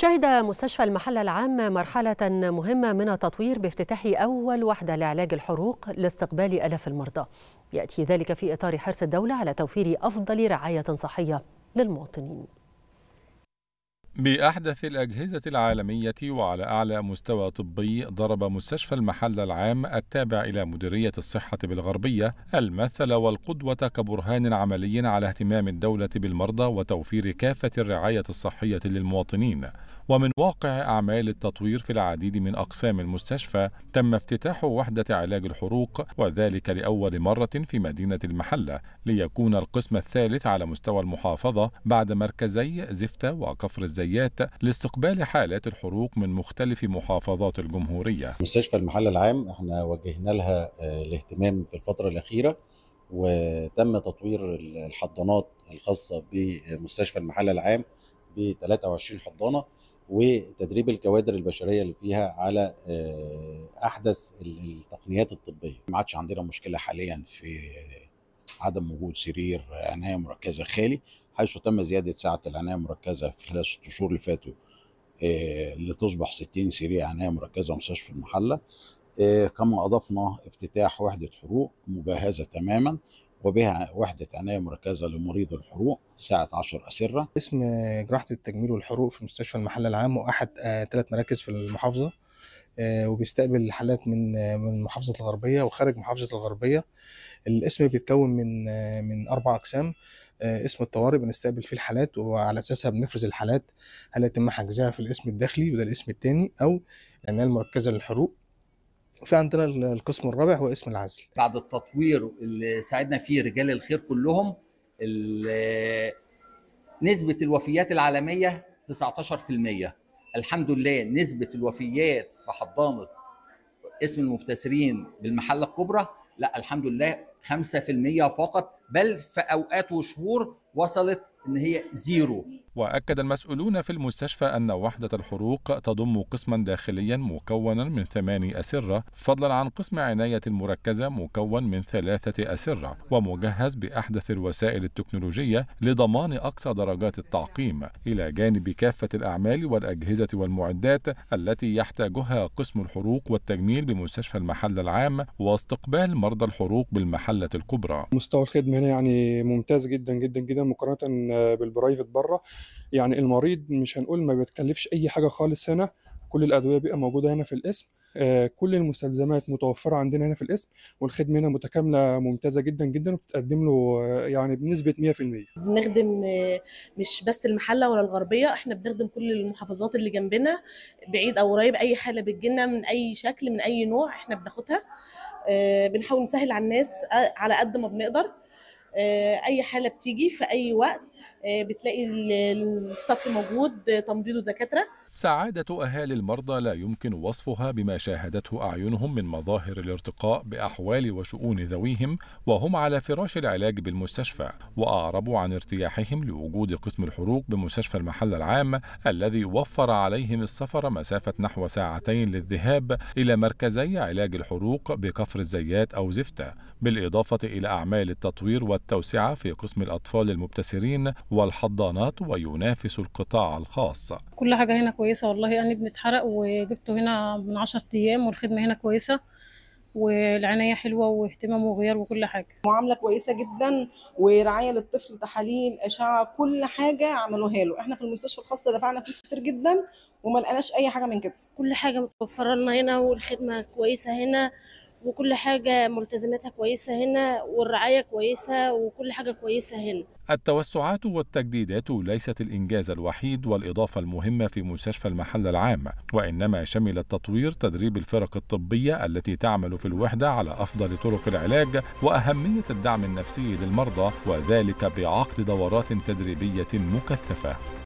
شهد مستشفى المحلة العام مرحلة مهمة من التطوير بافتتاح أول وحدة لعلاج الحروق لاستقبال ألاف المرضى يأتي ذلك في إطار حرص الدولة على توفير أفضل رعاية صحية للمواطنين بأحدث الأجهزة العالمية وعلى أعلى مستوى طبي ضرب مستشفى المحل العام التابع إلى مديرية الصحة بالغربية المثل والقدوة كبرهان عملي على اهتمام الدولة بالمرضى وتوفير كافة الرعاية الصحية للمواطنين ومن واقع أعمال التطوير في العديد من أقسام المستشفى تم افتتاح وحدة علاج الحروق وذلك لأول مرة في مدينة المحلة ليكون القسم الثالث على مستوى المحافظة بعد مركزي زفتة وكفر الزيت الحيازيات لاستقبال حالات الحروق من مختلف محافظات الجمهورية مستشفى المحل العام احنا وجهنا لها آه، الاهتمام في الفترة الأخيرة وتم تطوير الحضانات الخاصة بمستشفى المحل العام ب 23 حضانة وتدريب الكوادر البشريه اللي فيها على آه، احدث التقنيات الطبيه. ما عادش عندنا مشكله حاليا في آه، عدم وجود سرير عنايه مركزه خالي حيث تم زيادة ساعة العناية المركزة في خلال ست شهور اللي فاتوا آه، لتصبح 60 سرير عناية مركزة ومستشفى المحلة آه، كما أضفنا افتتاح وحدة حروق مجهزة تماما وبها وحدة عناية مركزة لمريض الحروق ساعة 10 أسرة اسم جراحة التجميل والحروق في مستشفى المحلة العام وأحد ثلاث آه، مراكز في المحافظة آه، وبيستقبل حالات من آه، من محافظه الغربيه وخارج محافظه الغربيه القسم بيتكون من آه، من اربع اقسام اسم الطوارئ بنستقبل فيه الحالات وعلى اساسها بنفرز الحالات هل يتم حجزها في الاسم الداخلي وده الاسم الثاني او العنايه المركزه للحروق وفي عندنا القسم الرابع هو اسم العزل بعد التطوير اللي ساعدنا فيه رجال الخير كلهم نسبه الوفيات العالميه 19% الحمد لله نسبه الوفيات في حضانه اسم المبتسرين بالمحله الكبرى لا الحمد لله 5% فقط بل في اوقات وشهور وصلت ان هي زيرو وأكد المسؤولون في المستشفى أن وحدة الحروق تضم قسما داخليا مكونا من ثماني أسرة فضلا عن قسم عناية مركزة مكون من ثلاثة أسرة ومجهز بأحدث الوسائل التكنولوجية لضمان أقصى درجات التعقيم إلى جانب كافة الأعمال والأجهزة والمعدات التي يحتاجها قسم الحروق والتجميل بمستشفى المحل العام واستقبال مرضى الحروق بالمحلة الكبرى مستوى الخدمة هنا يعني ممتاز جدا جدا جدا مقارنة بالبرايفت بره يعني المريض مش هنقول ما بيتكلفش اي حاجه خالص هنا كل الادويه بيبقى موجوده هنا في القسم آه، كل المستلزمات متوفره عندنا هنا في القسم والخدمه هنا متكامله ممتازه جدا جدا وبتتقدم له آه، يعني بنسبه 100% بنخدم آه، مش بس المحله ولا الغربيه احنا بنخدم كل المحافظات اللي جنبنا بعيد او قريب اي حاله بتجينا من اي شكل من اي نوع احنا بناخدها بنحاول نسهل على الناس على قد ما بنقدر آه، اي حاله بتيجي في اي وقت آه، بتلاقي الصف موجود تمريض ودكاتره سعادة أهالي المرضى لا يمكن وصفها بما شاهدته أعينهم من مظاهر الارتقاء بأحوال وشؤون ذويهم وهم على فراش العلاج بالمستشفى وأعربوا عن ارتياحهم لوجود قسم الحروق بمستشفى المحل العام الذي وفر عليهم السفر مسافة نحو ساعتين للذهاب إلى مركزي علاج الحروق بكفر الزيات أو زفتة بالإضافة إلى أعمال التطوير والتوسعة في قسم الأطفال المبتسرين والحضانات وينافس القطاع الخاص كل حاجة هنا كويسه والله يعني بنتحرق وجبته هنا من عشر ايام والخدمه هنا كويسه والعنايه حلوه واهتمام وغيار وكل حاجه معامله كويسه جدا ورعايه للطفل تحاليل اشعه كل حاجه عملوها له احنا في المستشفى الخاص دفعنا فلوس كتير جدا وما لقناش اي حاجه من كده كل حاجه متوفره لنا هنا والخدمه كويسه هنا وكل حاجة ملتزماتها كويسة هنا والرعاية كويسة وكل حاجة كويسة هنا التوسعات والتجديدات ليست الإنجاز الوحيد والإضافة المهمة في مستشفى المحل العام وإنما شمل التطوير تدريب الفرق الطبية التي تعمل في الوحدة على أفضل طرق العلاج وأهمية الدعم النفسي للمرضى وذلك بعقد دورات تدريبية مكثفة